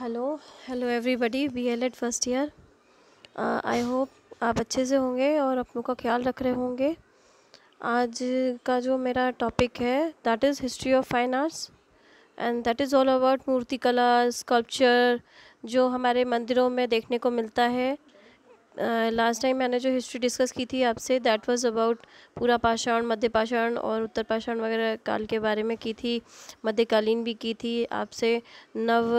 hello hello everybody B L Ed first year I hope आप अच्छे से होंगे और अपनों का ख्याल रख रहे होंगे आज का जो मेरा टॉपिक है that is history of fine arts and that is all about murti kala sculpture जो हमारे मंदिरों में देखने को मिलता है लास्ट टाइम मैंने जो हिस्ट्री डिस्कस की थी आपसे दैट वाज अबाउट पूरा पाषाण मध्य पाषाण और उत्तर पाषाण वगैरह काल के बारे में की थी मध्यकालीन भी की थी आपसे नव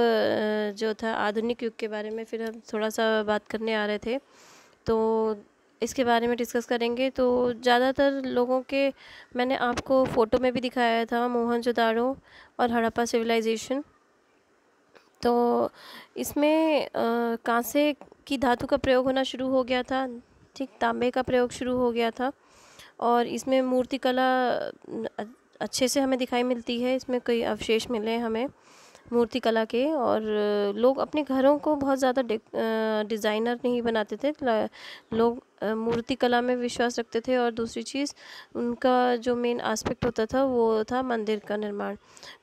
जो था आधुनिक युग के बारे में फिर हम थोड़ा सा बात करने आ रहे थे तो इसके बारे में डिस्कस करेंगे तो ज़्यादातर लोगों के मैंने आपको फ़ोटो में भी दिखाया था मोहन और हड़प्पा सिविलाइजेशन तो इसमें कहाँ से कि धातु का प्रयोग होना शुरू हो गया था ठीक तांबे का प्रयोग शुरू हो गया था और इसमें मूर्तिकला अच्छे से हमें दिखाई मिलती है इसमें कई अवशेष मिले हैं हमें मूर्ति कला के और लोग अपने घरों को बहुत ज़्यादा डिज़ाइनर नहीं बनाते थे लोग मूर्ति कला में विश्वास रखते थे और दूसरी चीज़ उनका जो मेन आस्पेक्ट होता था वो था मंदिर का निर्माण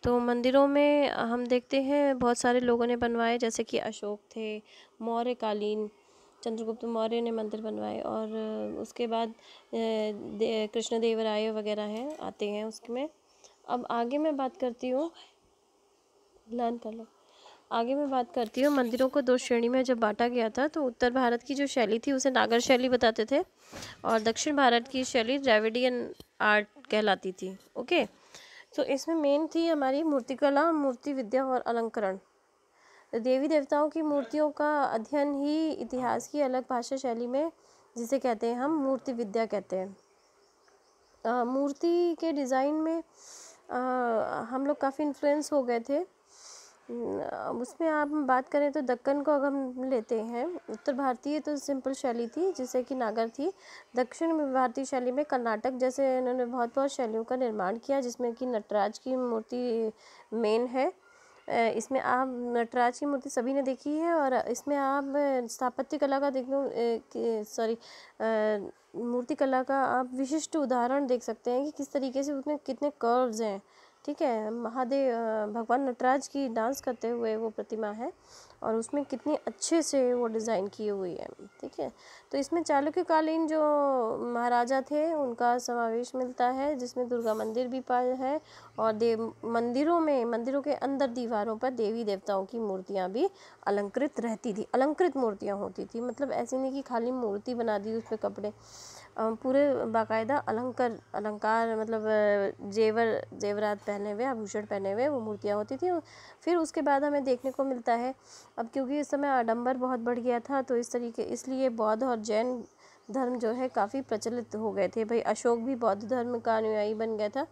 तो मंदिरों में हम देखते हैं बहुत सारे लोगों ने बनवाए जैसे कि अशोक थे मौर्यकालीन चंद्रगुप्त मौर्य ने मंदिर बनवाए और उसके बाद कृष्णदेव कृष्णदेवराय वगैरह हैं आते हैं उसमें अब आगे मैं बात करती हूँ लर्न कर लो आगे मैं बात करती हूँ मंदिरों को दो श्रेणी में जब बांटा गया था तो उत्तर भारत की जो शैली थी उसे नागर शैली बताते थे और दक्षिण भारत की शैली ड्रेविडियन आर्ट कहलाती थी ओके तो इसमें मेन थी हमारी मूर्तिकला मूर्ति विद्या और अलंकरण देवी देवताओं की मूर्तियों का अध्ययन ही इतिहास की अलग भाषा शैली में जिसे कहते हैं हम मूर्ति विद्या कहते हैं मूर्ति के डिज़ाइन में आ, हम लोग काफ़ी इन्फ्लुएंस हो गए थे उसमें आप बात करें तो दक्कन को अगर हम लेते हैं उत्तर भारतीय तो सिंपल शैली थी जैसे कि नागर थी दक्षिण भारतीय शैली में कर्नाटक जैसे इन्होंने बहुत बहुत शैलियों का निर्माण किया जिसमें कि नटराज की मूर्ति मेन है इसमें आप नटराज की मूर्ति सभी ने देखी है और इसमें आप स्थापत्य कला का देखो सॉरी मूर्ति कला का आप विशिष्ट उदाहरण देख सकते हैं कि किस तरीके से उसमें कितने कर्व्स हैं ठीक है महादेव भगवान नटराज की डांस करते हुए वो प्रतिमा है और उसमें कितनी अच्छे से वो डिज़ाइन की हुई है ठीक है तो इसमें चालुक्यकालीन जो महाराजा थे उनका समावेश मिलता है जिसमें दुर्गा मंदिर भी पाया है और देव मंदिरों में मंदिरों के अंदर दीवारों पर देवी देवताओं की मूर्तियाँ भी अलंकृत रहती थी अलंकृत मूर्तियाँ होती थी मतलब ऐसी नहीं कि खाली मूर्ति बना दी उस पर कपड़े पूरे बाकायदा अलंकर अलंकार मतलब जेवर जेवरात पहने हुए आभूषण पहने हुए वो मूर्तियाँ होती थी फिर उसके बाद हमें देखने को मिलता है अब क्योंकि इस समय आडम्बर बहुत बढ़ गया था तो इस तरीके इसलिए बौद्ध और जैन धर्म जो है काफ़ी प्रचलित हो गए थे भाई अशोक भी बौद्ध धर्म का अनुयायी बन गया था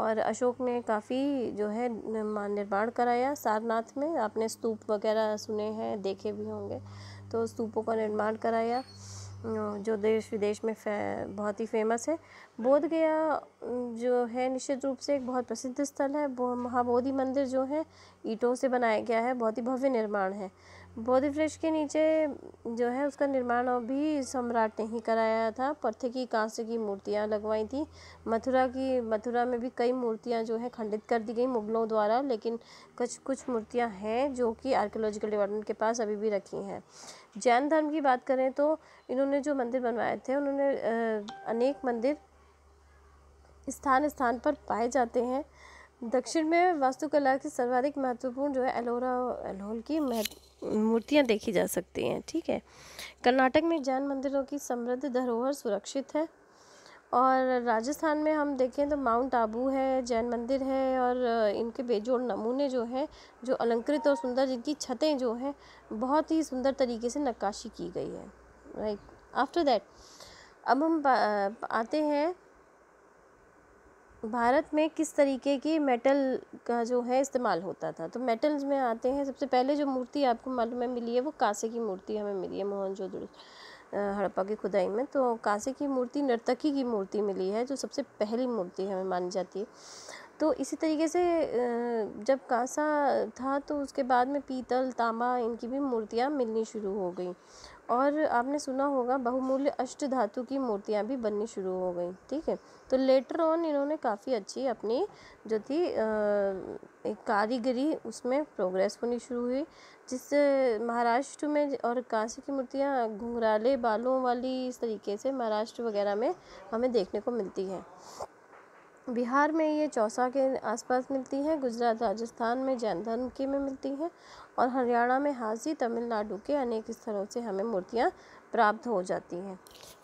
और अशोक ने काफ़ी जो है निर्माण कराया सारनाथ में आपने स्तूप वगैरह सुने हैं देखे भी होंगे तो स्तूपों का निर्माण कराया जो देश विदेश में बहुत ही फेमस है बोध गया जो है निश्चित रूप से एक बहुत प्रसिद्ध स्थल है महाबोधि मंदिर जो है ईंटों से बनाया गया है बहुत ही भव्य निर्माण है बोधी फ्रेश के नीचे जो है उसका निर्माण अभी सम्राट ने ही कराया था पर्थे की कांस्य की मूर्तियाँ लगवाई थी मथुरा की मथुरा में भी कई मूर्तियाँ जो है खंडित कर दी गई मुगलों द्वारा लेकिन कुछ कुछ मूर्तियाँ हैं जो कि आर्कियोलॉजिकल डिपार्टमेंट के पास अभी भी रखी हैं जैन धर्म की बात करें तो इन्होंने जो मंदिर बनवाए थे उन्होंने अनेक मंदिर स्थान स्थान पर पाए जाते हैं दक्षिण में वास्तुकला की सर्वाधिक महत्वपूर्ण जो है एलोरा एलोल की महत्व मूर्तियाँ देखी जा सकती हैं ठीक है कर्नाटक में जैन मंदिरों की समृद्ध धरोहर सुरक्षित है और राजस्थान में हम देखें तो माउंट आबू है जैन मंदिर है और इनके बेजोड़ नमूने जो हैं जो अलंकृत और सुंदर जिनकी छतें जो हैं बहुत ही सुंदर तरीके से नक्काशी की गई है राइट आफ्टर दैट अब हम आते हैं भारत में किस तरीके की मेटल का जो है इस्तेमाल होता था तो मेटल्स में आते हैं सबसे पहले जो मूर्ति आपको मालूम है मिली है वो कांसे की मूर्ति हमें मिली है मोहनजोदड़ो हड़प्पा की खुदाई में तो कांसे की मूर्ति नर्तकी की मूर्ति मिली है जो सबसे पहली मूर्ति हमें मानी जाती है तो इसी तरीके से जब कांसा था तो उसके बाद में पीतल तांबा इनकी भी मूर्तियाँ मिलनी शुरू हो गई और आपने सुना होगा बहुमूल्य अष्ट धातु की मूर्तियाँ भी बननी शुरू हो गई ठीक है तो लेटर ऑन इन्होंने काफ़ी अच्छी अपनी जो थी कारीगरी उसमें प्रोग्रेस होनी शुरू हुई जिससे महाराष्ट्र में और काशी की मूर्तियाँ घुंघराले बालों वाली इस तरीके से महाराष्ट्र वगैरह में हमें देखने को मिलती है बिहार में ये चौसा के आसपास मिलती हैं गुजरात राजस्थान में जैन धर्म की में मिलती हैं और हरियाणा में हाजी तमिलनाडु के अनेक स्थलों से हमें मूर्तियाँ प्राप्त हो जाती हैं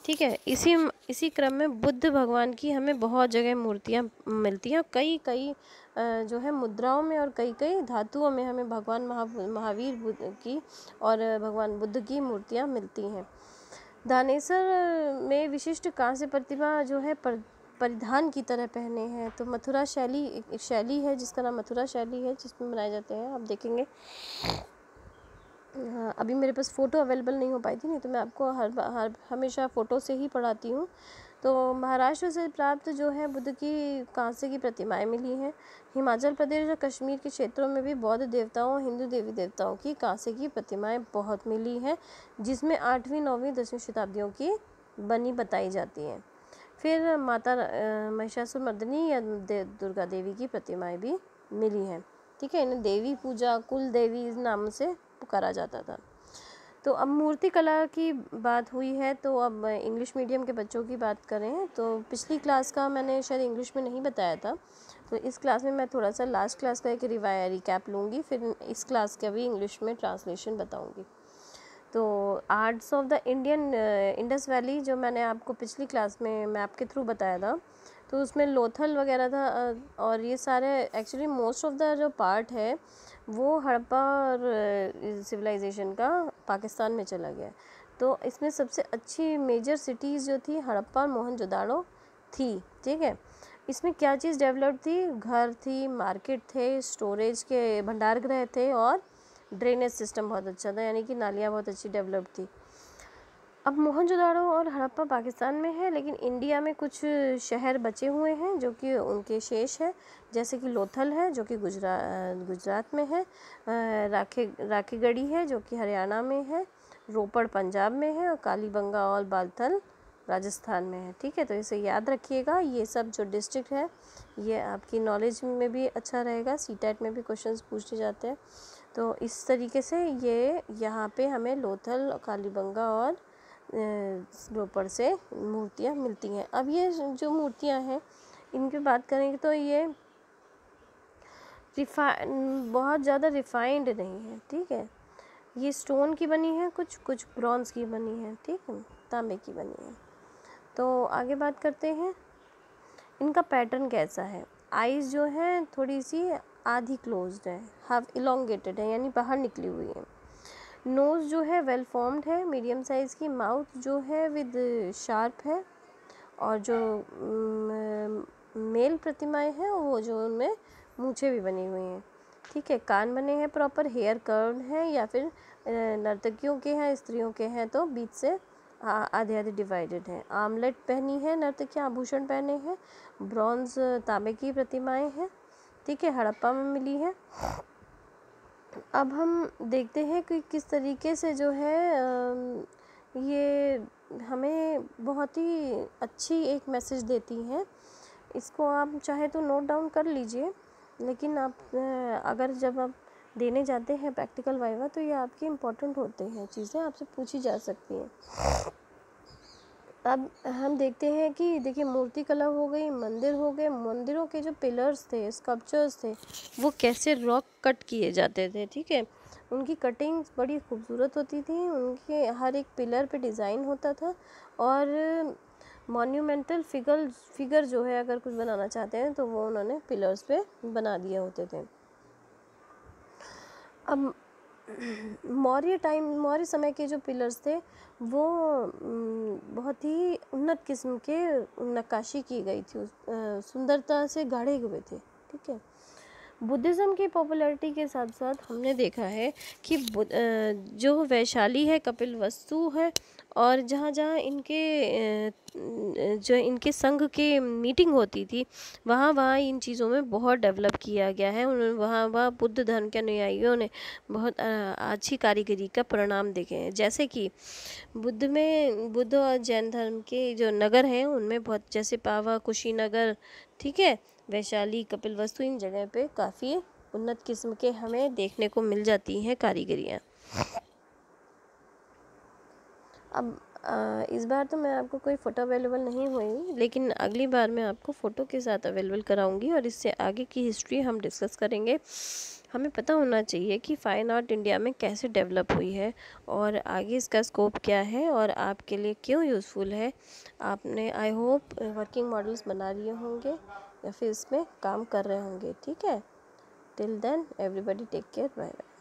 ठीक है इसी इसी क्रम में बुद्ध भगवान की हमें बहुत जगह मूर्तियाँ मिलती हैं कई कई जो है मुद्राओं में और कई कई धातुओं में हमें भगवान महा महावीर बुद्ध की और भगवान बुद्ध की मूर्तियाँ मिलती हैं दानेसर में विशिष्ट कांस्य प्रतिमा जो है परिधान की तरह पहने हैं तो मथुरा शैली एक शैली है जिसका नाम मथुरा शैली है जिसमें बनाए जाते हैं आप देखेंगे हाँ अभी मेरे पास फ़ोटो अवेलेबल नहीं हो पाई थी नहीं तो मैं आपको हर हर हमेशा फ़ोटो से ही पढ़ाती हूँ तो महाराष्ट्र से प्राप्त जो है बुद्ध की कांसे की प्रतिमाएं मिली हैं हिमाचल प्रदेश और कश्मीर के क्षेत्रों में भी बौद्ध देवताओं और हिंदू देवी देवताओं की कांसे की प्रतिमाएं बहुत मिली हैं जिसमें आठवीं नौवीं दसवीं शताब्दियों की बनी बताई जाती हैं फिर माता महिषासुर मर्दनी या दे, दुर्गा देवी की प्रतिमाएं भी मिली हैं ठीक है इन्हें देवी पूजा कुल देवी इस नाम से पुकारा जाता था तो अब मूर्ति कला की बात हुई है तो अब इंग्लिश मीडियम के बच्चों की बात करें तो पिछली क्लास का मैंने शायद इंग्लिश में नहीं बताया था तो इस क्लास में मैं थोड़ा सा लास्ट क्लास का एक रिवाया रिकैप लूँगी फिर इस क्लास का भी इंग्लिश में ट्रांसलेशन बताऊँगी तो arts of the Indian Indus valley जो मैंने आपको पिछली क्लास में मैप के थ्रू बताया था तो उसमें लोथल वगैरह था और ये सारे एक्चुअली मोस्ट ऑफ द जो पार्ट है वो हड़प्पा और सिविलाइजेशन का पाकिस्तान में चला गया तो इसमें सबसे अच्छी मेजर सिटीज़ जो थी हड़प्पा और मोहनजोदाड़ो थी ठीक है इसमें क्या चीज़ डेवलप थी घर थी मार्केट थे स्टोरेज के भंडार गृह थे और ड्रेनेज सिस्टम बहुत अच्छा था यानी कि नालियाँ बहुत अच्छी डेवलप थी अब मोहनजोदाड़ो और हड़प्पा पाकिस्तान में है लेकिन इंडिया में कुछ शहर बचे हुए हैं जो कि उनके शेष हैं जैसे कि लोथल है जो कि गुजरा गुजरात में है राखे राखीगढ़ी है जो कि हरियाणा में है रोपड़ पंजाब में है और कालीबंगा और बालथल राजस्थान में है ठीक है तो इसे याद रखिएगा ये सब जो डिस्ट्रिक्ट है ये आपकी नॉलेज में भी अच्छा रहेगा सी में भी क्वेश्चन पूछे जाते हैं तो इस तरीके से ये यहाँ पे हमें लोथल कालीबंगा और रोपड़ से मूर्तियाँ मिलती हैं अब ये जो मूर्तियाँ हैं इनकी बात करेंगे तो ये रिफाइन बहुत ज़्यादा रिफाइंड नहीं है ठीक है ये स्टोन की बनी है कुछ कुछ ब्रॉन्ज़ की बनी है ठीक है तांबे की बनी है तो आगे बात करते हैं इनका पैटर्न कैसा है आइज़ जो है थोड़ी सी आधी क्लोज्ड है हाफ इलोंगेटेड है यानी बाहर निकली हुई है नोज़ जो है वेल फॉर्म्ड है मीडियम साइज़ की माउथ जो है विद शार्प है और जो मेल प्रतिमाएं हैं वो जो उनमें मूछे भी बनी हुई हैं ठीक है कान बने हैं प्रॉपर हेयर कर्व है या फिर नर्तकियों के हैं स्त्रियों के हैं तो बीच से आधे आधे डिवाइडेड हैं आमलेट पहनी है नर्तकी आभूषण पहने हैं ब्रॉन्ज तांबे की प्रतिमाएं हैं ठीक है हड़प्पा में मिली है अब हम देखते हैं कि किस तरीके से जो है ये हमें बहुत ही अच्छी एक मैसेज देती है इसको आप चाहे तो नोट डाउन कर लीजिए लेकिन आप अगर जब आप देने जाते हैं प्रैक्टिकल वाइवा तो ये आपके इम्पोर्टेंट होते हैं चीज़ें आपसे पूछी जा सकती हैं अब हम देखते हैं कि देखिए मूर्ति कला हो गई मंदिर हो गए मंदिरों के जो पिलर्स थे स्कल्पचर्स थे वो कैसे रॉक कट किए जाते थे ठीक है उनकी कटिंग बड़ी खूबसूरत होती थी उनके हर एक पिलर पे डिज़ाइन होता था और मॉन्यूमेंटल फिगर फिगर जो है अगर कुछ बनाना चाहते हैं तो वो उन्होंने पिलर्स पे बना दिए होते थे अब मौर्य टाइम मौर्य समय के जो पिलर्स थे वो बहुत ही उन्नत किस्म के नक्काशी की गई थी सुंदरता से गाढ़े हुए थे ठीक है बुद्धिज़्म की पॉपुलैरिटी के साथ साथ हमने देखा है कि जो वैशाली है कपिल वस्तु है और जहाँ जहाँ इनके जो इनके संघ के मीटिंग होती थी वहाँ वहाँ इन चीज़ों में बहुत डेवलप किया गया है उन्होंने वहाँ वहाँ बुद्ध धर्म के अनुयायियों ने बहुत अच्छी कारीगरी का परिणाम देखे हैं जैसे कि बुद्ध में बुद्ध और जैन धर्म के जो नगर हैं उनमें बहुत जैसे पावा कुशीनगर ठीक है वैशाली कपिल वस्तु इन जगह पे काफ़ी उन्नत किस्म के हमें देखने को मिल जाती हैं कारीगरियाँ अब इस बार तो मैं आपको कोई फ़ोटो अवेलेबल नहीं हुई लेकिन अगली बार मैं आपको फ़ोटो के साथ अवेलेबल कराऊंगी और इससे आगे की हिस्ट्री हम डिस्कस करेंगे हमें पता होना चाहिए कि फ़ाइन आर्ट इंडिया में कैसे डेवलप हुई है और आगे इसका स्कोप क्या है और आपके लिए क्यों यूज़फुल है आपने आई होप वर्किंग मॉडल्स बना लिए होंगे या फिर इसमें काम कर रहे होंगे ठीक है till then everybody take care bye bye